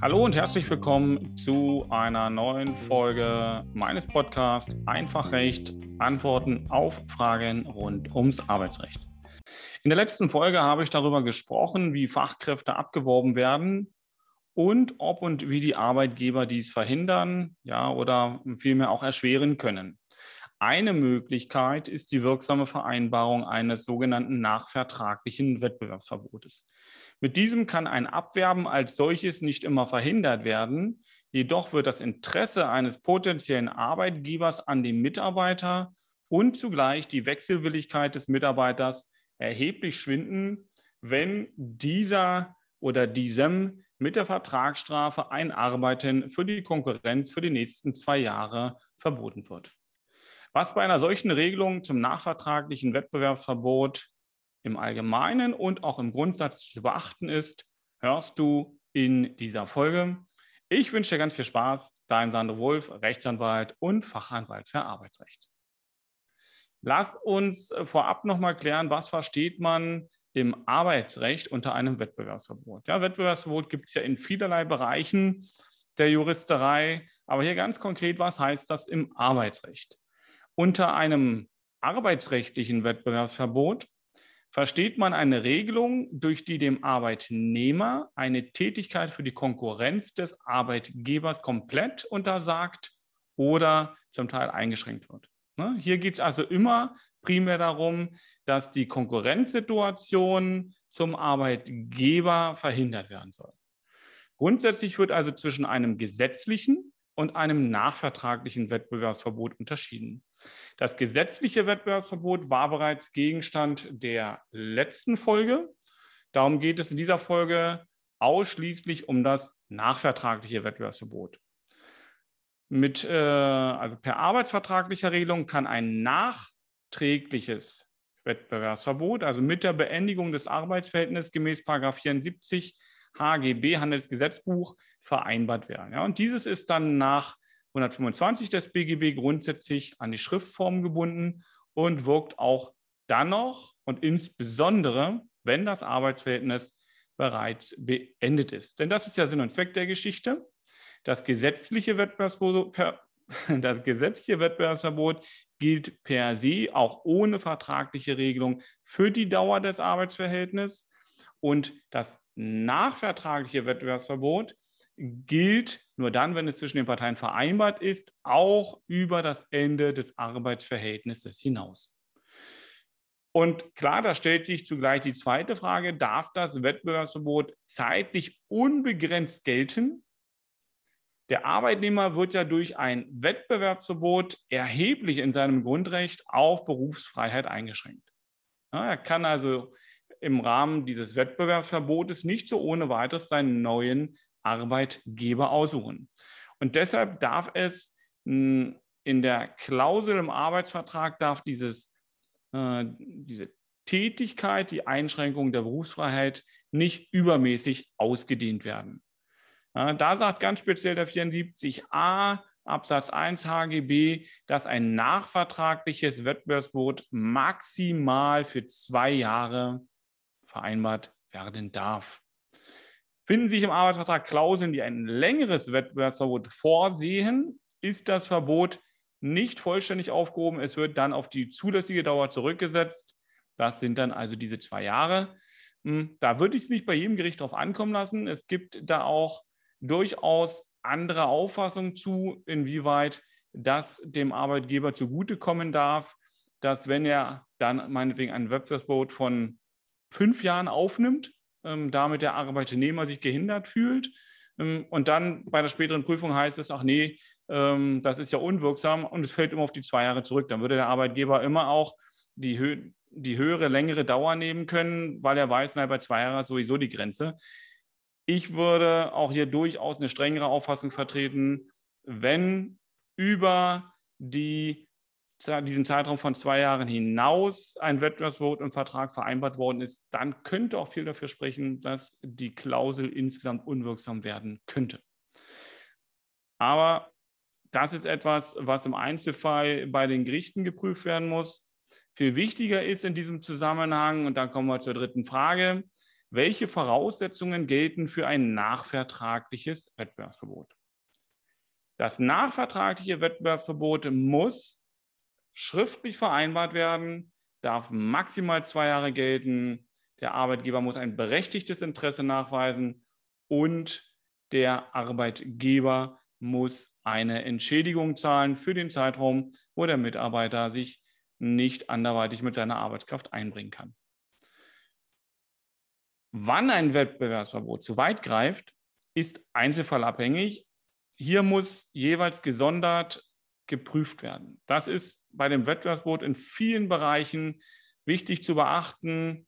Hallo und herzlich willkommen zu einer neuen Folge meines Podcasts Einfachrecht, Antworten auf Fragen rund ums Arbeitsrecht. In der letzten Folge habe ich darüber gesprochen, wie Fachkräfte abgeworben werden und ob und wie die Arbeitgeber dies verhindern, ja, oder vielmehr auch erschweren können. Eine Möglichkeit ist die wirksame Vereinbarung eines sogenannten nachvertraglichen Wettbewerbsverbotes. Mit diesem kann ein Abwerben als solches nicht immer verhindert werden, jedoch wird das Interesse eines potenziellen Arbeitgebers an dem Mitarbeiter und zugleich die Wechselwilligkeit des Mitarbeiters erheblich schwinden, wenn dieser oder diesem mit der Vertragsstrafe ein Arbeiten für die Konkurrenz für die nächsten zwei Jahre verboten wird was bei einer solchen Regelung zum nachvertraglichen Wettbewerbsverbot im Allgemeinen und auch im Grundsatz zu beachten ist, hörst du in dieser Folge. Ich wünsche dir ganz viel Spaß, dein Sandro Wolf, Rechtsanwalt und Fachanwalt für Arbeitsrecht. Lass uns vorab nochmal klären, was versteht man im Arbeitsrecht unter einem Wettbewerbsverbot. Ja, Wettbewerbsverbot gibt es ja in vielerlei Bereichen der Juristerei, aber hier ganz konkret, was heißt das im Arbeitsrecht? Unter einem arbeitsrechtlichen Wettbewerbsverbot versteht man eine Regelung, durch die dem Arbeitnehmer eine Tätigkeit für die Konkurrenz des Arbeitgebers komplett untersagt oder zum Teil eingeschränkt wird. Ne? Hier geht es also immer primär darum, dass die Konkurrenzsituation zum Arbeitgeber verhindert werden soll. Grundsätzlich wird also zwischen einem gesetzlichen und einem nachvertraglichen Wettbewerbsverbot unterschieden. Das gesetzliche Wettbewerbsverbot war bereits Gegenstand der letzten Folge. Darum geht es in dieser Folge ausschließlich um das nachvertragliche Wettbewerbsverbot. Mit, äh, also per arbeitsvertraglicher Regelung kann ein nachträgliches Wettbewerbsverbot, also mit der Beendigung des Arbeitsverhältnisses gemäß 74 HGB Handelsgesetzbuch vereinbart werden. Ja, und dieses ist dann nach 125 des BGB grundsätzlich an die Schriftform gebunden und wirkt auch dann noch und insbesondere, wenn das Arbeitsverhältnis bereits beendet ist. Denn das ist ja Sinn und Zweck der Geschichte. Das gesetzliche das gesetzliche Wettbewerbsverbot gilt per se auch ohne vertragliche Regelung für die Dauer des Arbeitsverhältnisses. Und das nachvertragliche Wettbewerbsverbot gilt nur dann, wenn es zwischen den Parteien vereinbart ist, auch über das Ende des Arbeitsverhältnisses hinaus. Und klar, da stellt sich zugleich die zweite Frage, darf das Wettbewerbsverbot zeitlich unbegrenzt gelten? Der Arbeitnehmer wird ja durch ein Wettbewerbsverbot erheblich in seinem Grundrecht auf Berufsfreiheit eingeschränkt. er kann also im Rahmen dieses Wettbewerbsverbotes nicht so ohne weiteres seinen neuen Arbeitgeber aussuchen. Und deshalb darf es hm, in der Klausel im Arbeitsvertrag darf dieses, äh, diese Tätigkeit, die Einschränkung der Berufsfreiheit nicht übermäßig ausgedehnt werden. Ja, da sagt ganz speziell der 74a Absatz 1 HGB, dass ein nachvertragliches Wettbewerbsverbot maximal für zwei Jahre vereinbart werden darf. Finden sich im Arbeitsvertrag Klauseln, die ein längeres Wettbewerbsverbot vorsehen, ist das Verbot nicht vollständig aufgehoben. Es wird dann auf die zulässige Dauer zurückgesetzt. Das sind dann also diese zwei Jahre. Hm, da würde ich es nicht bei jedem Gericht drauf ankommen lassen. Es gibt da auch durchaus andere Auffassungen zu, inwieweit das dem Arbeitgeber zugutekommen darf, dass wenn er dann meinetwegen ein Wettbewerbsverbot von fünf Jahren aufnimmt, ähm, damit der Arbeitnehmer sich gehindert fühlt. Ähm, und dann bei der späteren Prüfung heißt es, ach nee, ähm, das ist ja unwirksam und es fällt immer auf die zwei Jahre zurück. Dann würde der Arbeitgeber immer auch die, hö die höhere, längere Dauer nehmen können, weil er weiß, na, bei zwei Jahren ist sowieso die Grenze. Ich würde auch hier durchaus eine strengere Auffassung vertreten, wenn über die diesem Zeitraum von zwei Jahren hinaus ein Wettbewerbsverbot im Vertrag vereinbart worden ist, dann könnte auch viel dafür sprechen, dass die Klausel insgesamt unwirksam werden könnte. Aber das ist etwas, was im Einzelfall bei den Gerichten geprüft werden muss. Viel wichtiger ist in diesem Zusammenhang, und da kommen wir zur dritten Frage, welche Voraussetzungen gelten für ein nachvertragliches Wettbewerbsverbot? Das nachvertragliche Wettbewerbsverbot muss schriftlich vereinbart werden, darf maximal zwei Jahre gelten. Der Arbeitgeber muss ein berechtigtes Interesse nachweisen und der Arbeitgeber muss eine Entschädigung zahlen für den Zeitraum, wo der Mitarbeiter sich nicht anderweitig mit seiner Arbeitskraft einbringen kann. Wann ein Wettbewerbsverbot zu weit greift, ist einzelfallabhängig. Hier muss jeweils gesondert geprüft werden. Das ist bei dem Wettbewerbsverbot in vielen Bereichen wichtig zu beachten.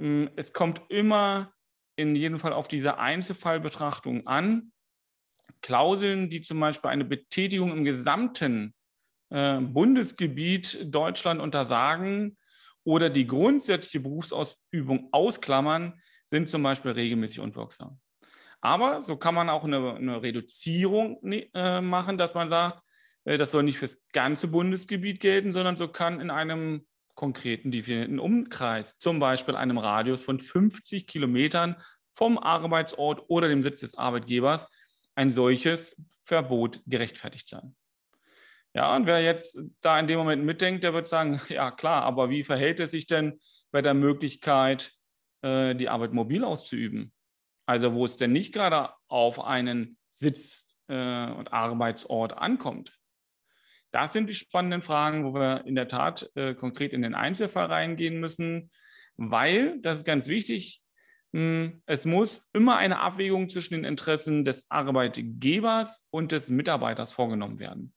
Ähm, es kommt immer in jedem Fall auf diese Einzelfallbetrachtung an. Klauseln, die zum Beispiel eine Betätigung im gesamten äh, Bundesgebiet Deutschland untersagen oder die grundsätzliche Berufsausübung ausklammern, sind zum Beispiel regelmäßig unwirksam. Aber so kann man auch eine, eine Reduzierung ne, äh, machen, dass man sagt, äh, das soll nicht fürs ganze Bundesgebiet gelten, sondern so kann in einem konkreten definierten Umkreis, zum Beispiel einem Radius von 50 Kilometern vom Arbeitsort oder dem Sitz des Arbeitgebers, ein solches Verbot gerechtfertigt sein. Ja, und wer jetzt da in dem Moment mitdenkt, der wird sagen, ja klar, aber wie verhält es sich denn bei der Möglichkeit, äh, die Arbeit mobil auszuüben? Also wo es denn nicht gerade auf einen Sitz äh, und Arbeitsort ankommt. Das sind die spannenden Fragen, wo wir in der Tat äh, konkret in den Einzelfall reingehen müssen, weil, das ist ganz wichtig, hm, es muss immer eine Abwägung zwischen den Interessen des Arbeitgebers und des Mitarbeiters vorgenommen werden.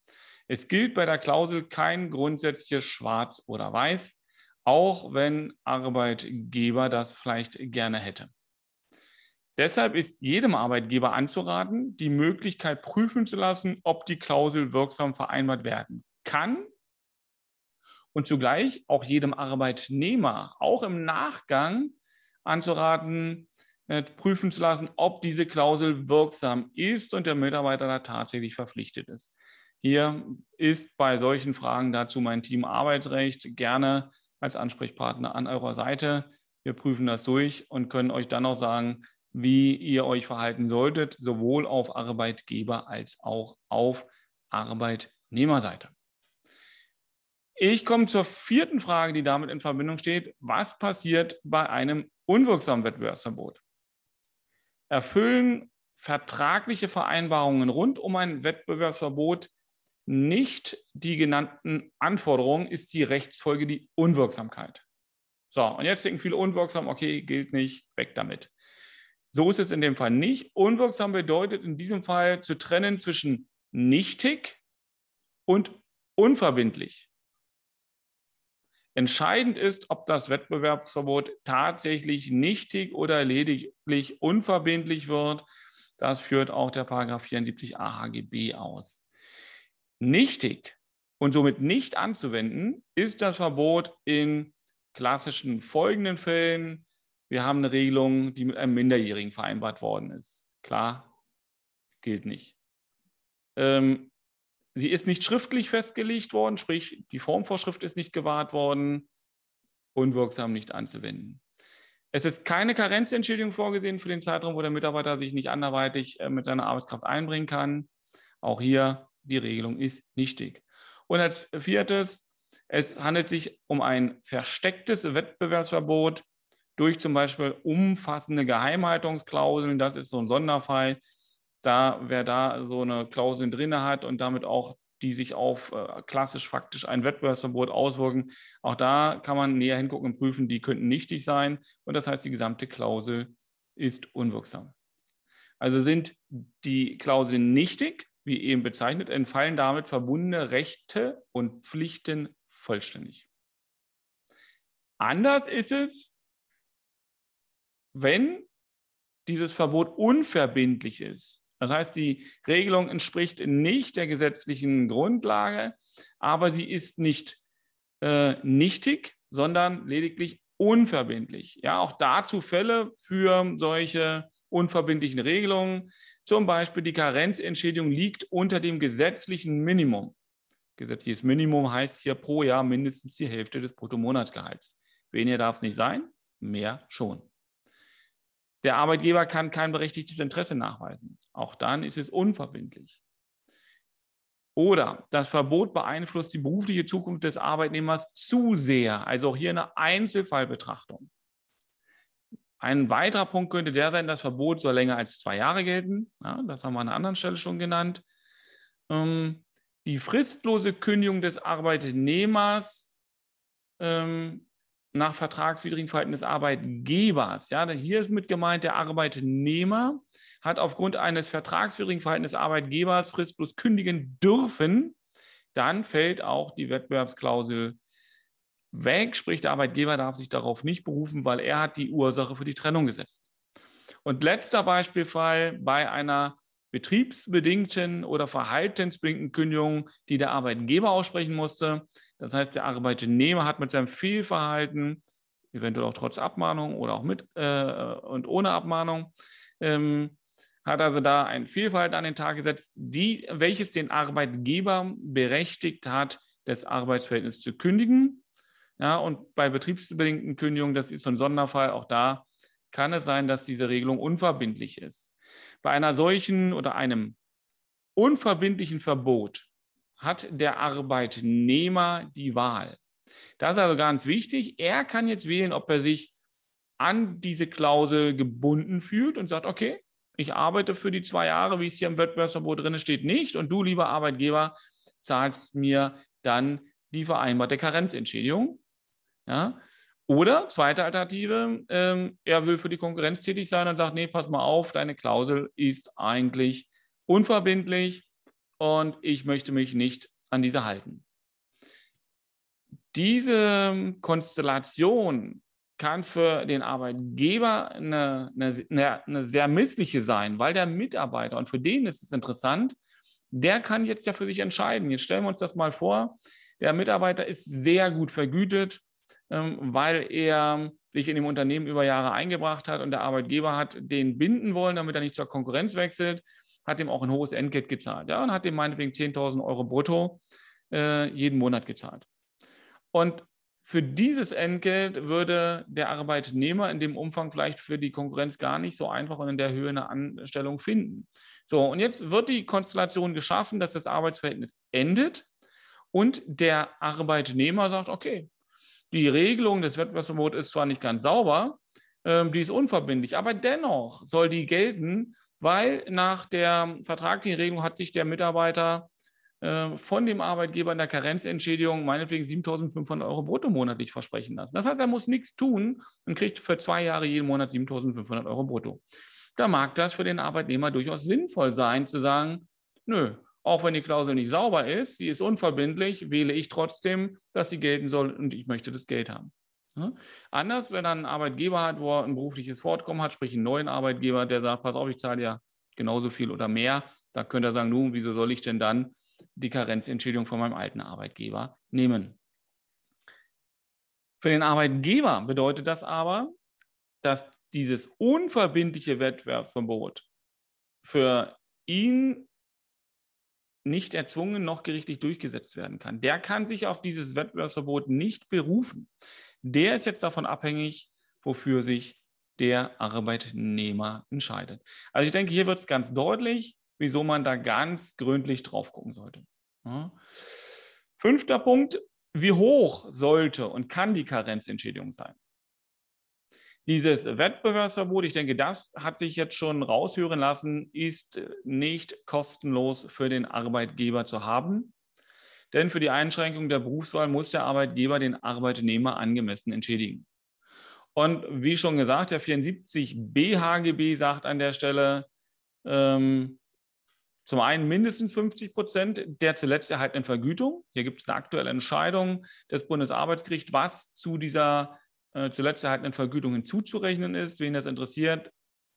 Es gilt bei der Klausel kein grundsätzliches Schwarz oder Weiß, auch wenn Arbeitgeber das vielleicht gerne hätte. Deshalb ist jedem Arbeitgeber anzuraten, die Möglichkeit prüfen zu lassen, ob die Klausel wirksam vereinbart werden kann und zugleich auch jedem Arbeitnehmer auch im Nachgang anzuraten, äh, prüfen zu lassen, ob diese Klausel wirksam ist und der Mitarbeiter da tatsächlich verpflichtet ist. Hier ist bei solchen Fragen dazu mein Team Arbeitsrecht gerne als Ansprechpartner an eurer Seite. Wir prüfen das durch und können euch dann auch sagen, wie ihr euch verhalten solltet, sowohl auf Arbeitgeber als auch auf Arbeitnehmerseite. Ich komme zur vierten Frage, die damit in Verbindung steht. Was passiert bei einem unwirksamen Wettbewerbsverbot? Erfüllen vertragliche Vereinbarungen rund um ein Wettbewerbsverbot nicht die genannten Anforderungen, ist die Rechtsfolge die Unwirksamkeit. So, und jetzt denken viele unwirksam, okay, gilt nicht, weg damit. So ist es in dem Fall nicht. Unwirksam bedeutet in diesem Fall zu trennen zwischen nichtig und unverbindlich. Entscheidend ist, ob das Wettbewerbsverbot tatsächlich nichtig oder lediglich unverbindlich wird. Das führt auch der Paragraph 74 AHGB aus. Nichtig und somit nicht anzuwenden ist das Verbot in klassischen folgenden Fällen wir haben eine Regelung, die mit einem Minderjährigen vereinbart worden ist. Klar, gilt nicht. Ähm, sie ist nicht schriftlich festgelegt worden, sprich die Formvorschrift ist nicht gewahrt worden, unwirksam nicht anzuwenden. Es ist keine Karenzentschädigung vorgesehen für den Zeitraum, wo der Mitarbeiter sich nicht anderweitig äh, mit seiner Arbeitskraft einbringen kann. Auch hier die Regelung ist nichtig. Und als viertes, es handelt sich um ein verstecktes Wettbewerbsverbot durch zum Beispiel umfassende Geheimhaltungsklauseln. Das ist so ein Sonderfall. Da, wer da so eine Klausel drin hat und damit auch die sich auf äh, klassisch faktisch ein Wettbewerbsverbot auswirken. Auch da kann man näher hingucken und prüfen, die könnten nichtig sein. Und das heißt, die gesamte Klausel ist unwirksam. Also sind die Klauseln nichtig, wie eben bezeichnet, entfallen damit verbundene Rechte und Pflichten vollständig. Anders ist es, wenn dieses Verbot unverbindlich ist. Das heißt, die Regelung entspricht nicht der gesetzlichen Grundlage, aber sie ist nicht äh, nichtig, sondern lediglich unverbindlich. Ja, auch dazu Fälle für solche unverbindlichen Regelungen. Zum Beispiel die Karenzentschädigung liegt unter dem gesetzlichen Minimum. Gesetzliches Minimum heißt hier pro Jahr mindestens die Hälfte des Bruttomonatsgehalts. Weniger darf es nicht sein, mehr schon. Der Arbeitgeber kann kein berechtigtes Interesse nachweisen. Auch dann ist es unverbindlich. Oder das Verbot beeinflusst die berufliche Zukunft des Arbeitnehmers zu sehr. Also auch hier eine Einzelfallbetrachtung. Ein weiterer Punkt könnte der sein, das Verbot soll länger als zwei Jahre gelten. Ja, das haben wir an einer anderen Stelle schon genannt. Ähm, die fristlose Kündigung des Arbeitnehmers ähm, nach vertragswidrigen Verhalten des Arbeitgebers. Ja, hier ist mit gemeint, der Arbeitnehmer hat aufgrund eines vertragswidrigen Verhaltens des Arbeitgebers fristlos kündigen dürfen, dann fällt auch die Wettbewerbsklausel weg, sprich der Arbeitgeber darf sich darauf nicht berufen, weil er hat die Ursache für die Trennung gesetzt. Und letzter Beispielfall bei einer betriebsbedingten oder verhaltensbedingten Kündigung, die der Arbeitgeber aussprechen musste. Das heißt, der Arbeitnehmer hat mit seinem Fehlverhalten, eventuell auch trotz Abmahnung oder auch mit äh, und ohne Abmahnung, ähm, hat also da ein Fehlverhalten an den Tag gesetzt, die, welches den Arbeitgeber berechtigt hat, das Arbeitsverhältnis zu kündigen. Ja, und bei betriebsbedingten Kündigungen, das ist so ein Sonderfall, auch da kann es sein, dass diese Regelung unverbindlich ist. Bei einer solchen oder einem unverbindlichen Verbot hat der Arbeitnehmer die Wahl. Das ist also ganz wichtig. Er kann jetzt wählen, ob er sich an diese Klausel gebunden fühlt und sagt, okay, ich arbeite für die zwei Jahre, wie es hier im Wettbewerbsverbot drin steht, nicht. Und du, lieber Arbeitgeber, zahlst mir dann die vereinbarte Karenzentschädigung. Ja? Oder zweite Alternative, ähm, er will für die Konkurrenz tätig sein und sagt, nee, pass mal auf, deine Klausel ist eigentlich unverbindlich und ich möchte mich nicht an diese halten. Diese Konstellation kann für den Arbeitgeber eine, eine, eine sehr missliche sein, weil der Mitarbeiter, und für den ist es interessant, der kann jetzt ja für sich entscheiden. Jetzt stellen wir uns das mal vor, der Mitarbeiter ist sehr gut vergütet, ähm, weil er sich in dem Unternehmen über Jahre eingebracht hat und der Arbeitgeber hat den binden wollen, damit er nicht zur Konkurrenz wechselt, hat ihm auch ein hohes Entgelt gezahlt ja, und hat ihm meinetwegen 10.000 Euro brutto äh, jeden Monat gezahlt. Und für dieses Entgelt würde der Arbeitnehmer in dem Umfang vielleicht für die Konkurrenz gar nicht so einfach und in der Höhe eine Anstellung finden. So, und jetzt wird die Konstellation geschaffen, dass das Arbeitsverhältnis endet und der Arbeitnehmer sagt, okay, die Regelung des Wettbewerbsverbots ist zwar nicht ganz sauber, ähm, die ist unverbindlich, aber dennoch soll die gelten, weil nach der vertraglichen Regelung hat sich der Mitarbeiter ähm, von dem Arbeitgeber in der Karenzentschädigung meinetwegen 7.500 Euro brutto monatlich versprechen lassen. Das heißt, er muss nichts tun und kriegt für zwei Jahre jeden Monat 7.500 Euro brutto. Da mag das für den Arbeitnehmer durchaus sinnvoll sein, zu sagen, nö, auch wenn die Klausel nicht sauber ist, sie ist unverbindlich, wähle ich trotzdem, dass sie gelten soll und ich möchte das Geld haben. Anders, wenn dann ein Arbeitgeber hat, wo er ein berufliches Fortkommen hat, sprich einen neuen Arbeitgeber, der sagt, pass auf, ich zahle ja genauso viel oder mehr, da könnte er sagen, nun, wieso soll ich denn dann die Karenzentschädigung von meinem alten Arbeitgeber nehmen? Für den Arbeitgeber bedeutet das aber, dass dieses unverbindliche Wettbewerbsverbot für ihn nicht erzwungen noch gerichtlich durchgesetzt werden kann. Der kann sich auf dieses Wettbewerbsverbot nicht berufen. Der ist jetzt davon abhängig, wofür sich der Arbeitnehmer entscheidet. Also ich denke, hier wird es ganz deutlich, wieso man da ganz gründlich drauf gucken sollte. Ja. Fünfter Punkt, wie hoch sollte und kann die Karenzentschädigung sein? Dieses Wettbewerbsverbot, ich denke, das hat sich jetzt schon raushören lassen, ist nicht kostenlos für den Arbeitgeber zu haben. Denn für die Einschränkung der Berufswahl muss der Arbeitgeber den Arbeitnehmer angemessen entschädigen. Und wie schon gesagt, der 74 BHGB sagt an der Stelle, ähm, zum einen mindestens 50 Prozent der zuletzt erhaltenen Vergütung. Hier gibt es eine aktuelle Entscheidung des Bundesarbeitsgerichts, was zu dieser äh, zuletzt erhaltenen letzterhaltenen Vergütung hinzuzurechnen ist. Wen das interessiert,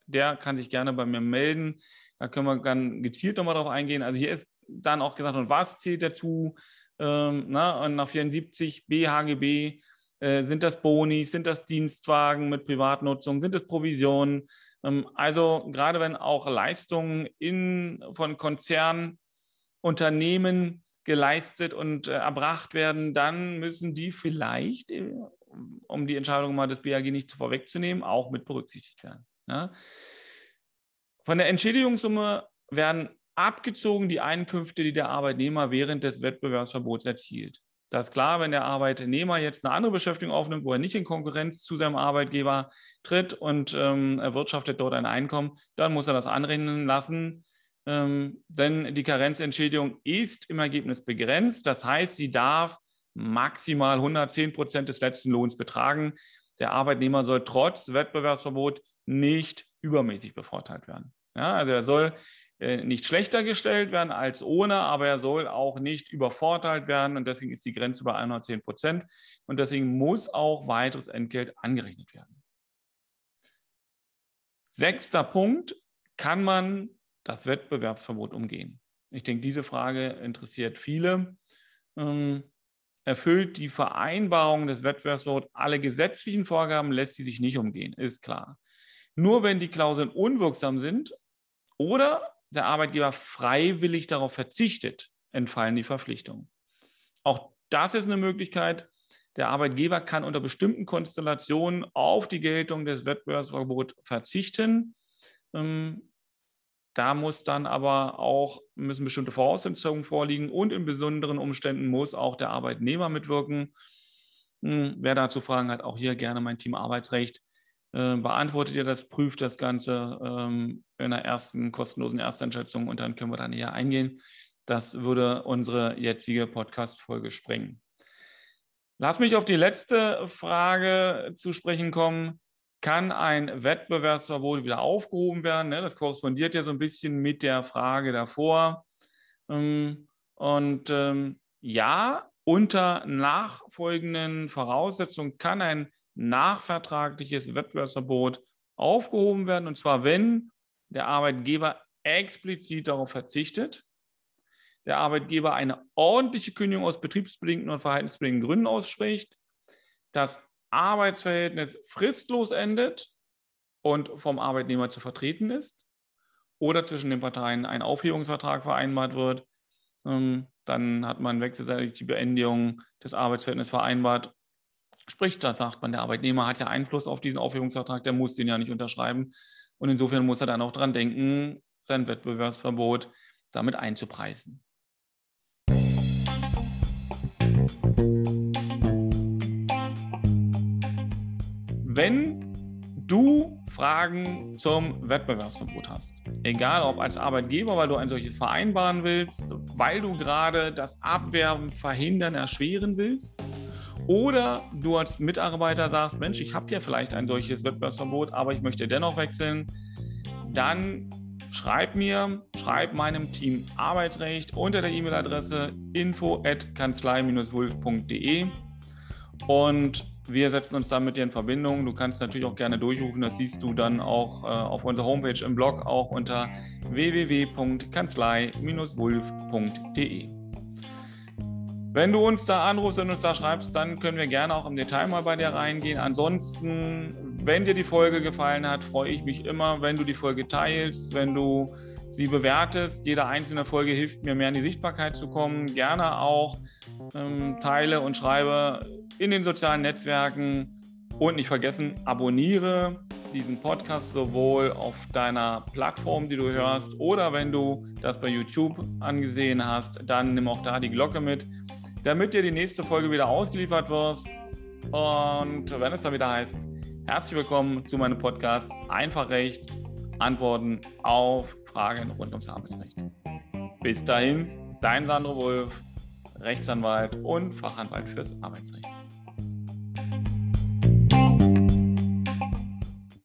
der kann sich gerne bei mir melden. Da können wir dann gezielt nochmal drauf eingehen. Also hier ist dann auch gesagt, und was zählt dazu? Ähm, na, und nach 74 BHGB äh, sind das Boni, sind das Dienstwagen mit Privatnutzung, sind das Provisionen. Ähm, also gerade wenn auch Leistungen in, von Konzernunternehmen geleistet und äh, erbracht werden, dann müssen die vielleicht äh, um die Entscheidung mal des BAG nicht vorwegzunehmen, auch mit berücksichtigt werden. Ja. Von der Entschädigungssumme werden abgezogen die Einkünfte, die der Arbeitnehmer während des Wettbewerbsverbots erzielt. Das ist klar, wenn der Arbeitnehmer jetzt eine andere Beschäftigung aufnimmt, wo er nicht in Konkurrenz zu seinem Arbeitgeber tritt und ähm, erwirtschaftet dort ein Einkommen, dann muss er das anrechnen lassen. Ähm, denn die Karenzentschädigung ist im Ergebnis begrenzt. Das heißt, sie darf maximal 110 Prozent des letzten Lohns betragen. Der Arbeitnehmer soll trotz Wettbewerbsverbot nicht übermäßig bevorteilt werden. Ja, also er soll äh, nicht schlechter gestellt werden als ohne, aber er soll auch nicht übervorteilt werden. Und deswegen ist die Grenze bei 110 Prozent. Und deswegen muss auch weiteres Entgelt angerechnet werden. Sechster Punkt, kann man das Wettbewerbsverbot umgehen? Ich denke, diese Frage interessiert viele. Ähm, erfüllt die Vereinbarung des Wettbewerbsverbots alle gesetzlichen Vorgaben, lässt sie sich nicht umgehen, ist klar. Nur wenn die Klauseln unwirksam sind oder der Arbeitgeber freiwillig darauf verzichtet, entfallen die Verpflichtungen. Auch das ist eine Möglichkeit. Der Arbeitgeber kann unter bestimmten Konstellationen auf die Geltung des Wettbewerbsverbots verzichten. Ähm, da muss dann aber auch, müssen bestimmte Voraussetzungen vorliegen und in besonderen Umständen muss auch der Arbeitnehmer mitwirken. Hm, wer dazu Fragen hat, auch hier gerne mein Team Arbeitsrecht äh, beantwortet ihr das, prüft das Ganze ähm, in einer ersten kostenlosen Ersteinschätzung und dann können wir da näher eingehen. Das würde unsere jetzige Podcast-Folge sprengen. Lass mich auf die letzte Frage zu sprechen kommen kann ein Wettbewerbsverbot wieder aufgehoben werden. Ne? Das korrespondiert ja so ein bisschen mit der Frage davor. Ähm, und ähm, ja, unter nachfolgenden Voraussetzungen kann ein nachvertragliches Wettbewerbsverbot aufgehoben werden, und zwar wenn der Arbeitgeber explizit darauf verzichtet, der Arbeitgeber eine ordentliche Kündigung aus betriebsbedingten und verhaltensbedingten Gründen ausspricht, das Arbeitsverhältnis fristlos endet und vom Arbeitnehmer zu vertreten ist oder zwischen den Parteien ein Aufhebungsvertrag vereinbart wird, ähm, dann hat man wechselseitig die Beendigung des Arbeitsverhältnisses vereinbart. Sprich, da sagt man, der Arbeitnehmer hat ja Einfluss auf diesen Aufhebungsvertrag, der muss den ja nicht unterschreiben. Und insofern muss er dann auch daran denken, sein Wettbewerbsverbot damit einzupreisen. Musik wenn du Fragen zum Wettbewerbsverbot hast, egal ob als Arbeitgeber, weil du ein solches vereinbaren willst, weil du gerade das Abwerben verhindern, erschweren willst, oder du als Mitarbeiter sagst, Mensch, ich habe ja vielleicht ein solches Wettbewerbsverbot, aber ich möchte dennoch wechseln, dann schreib mir, schreib meinem Team Arbeitsrecht unter der E-Mail-Adresse info@kanzlei-wulf.de und wir setzen uns dann mit dir in Verbindung. Du kannst natürlich auch gerne durchrufen. Das siehst du dann auch äh, auf unserer Homepage im Blog, auch unter www.kanzlei-wulf.de. Wenn du uns da anrufst und uns da schreibst, dann können wir gerne auch im Detail mal bei dir reingehen. Ansonsten, wenn dir die Folge gefallen hat, freue ich mich immer, wenn du die Folge teilst, wenn du sie bewertest. Jede einzelne Folge hilft mir mehr in die Sichtbarkeit zu kommen. Gerne auch ähm, teile und schreibe in den sozialen Netzwerken. Und nicht vergessen, abonniere diesen Podcast sowohl auf deiner Plattform, die du hörst, oder wenn du das bei YouTube angesehen hast, dann nimm auch da die Glocke mit, damit dir die nächste Folge wieder ausgeliefert wirst. Und wenn es dann wieder heißt, herzlich willkommen zu meinem Podcast Einfach Recht, Antworten auf Fragen rund ums Arbeitsrecht. Bis dahin, dein Sandro Wolf. Rechtsanwalt und Fachanwalt fürs Arbeitsrecht.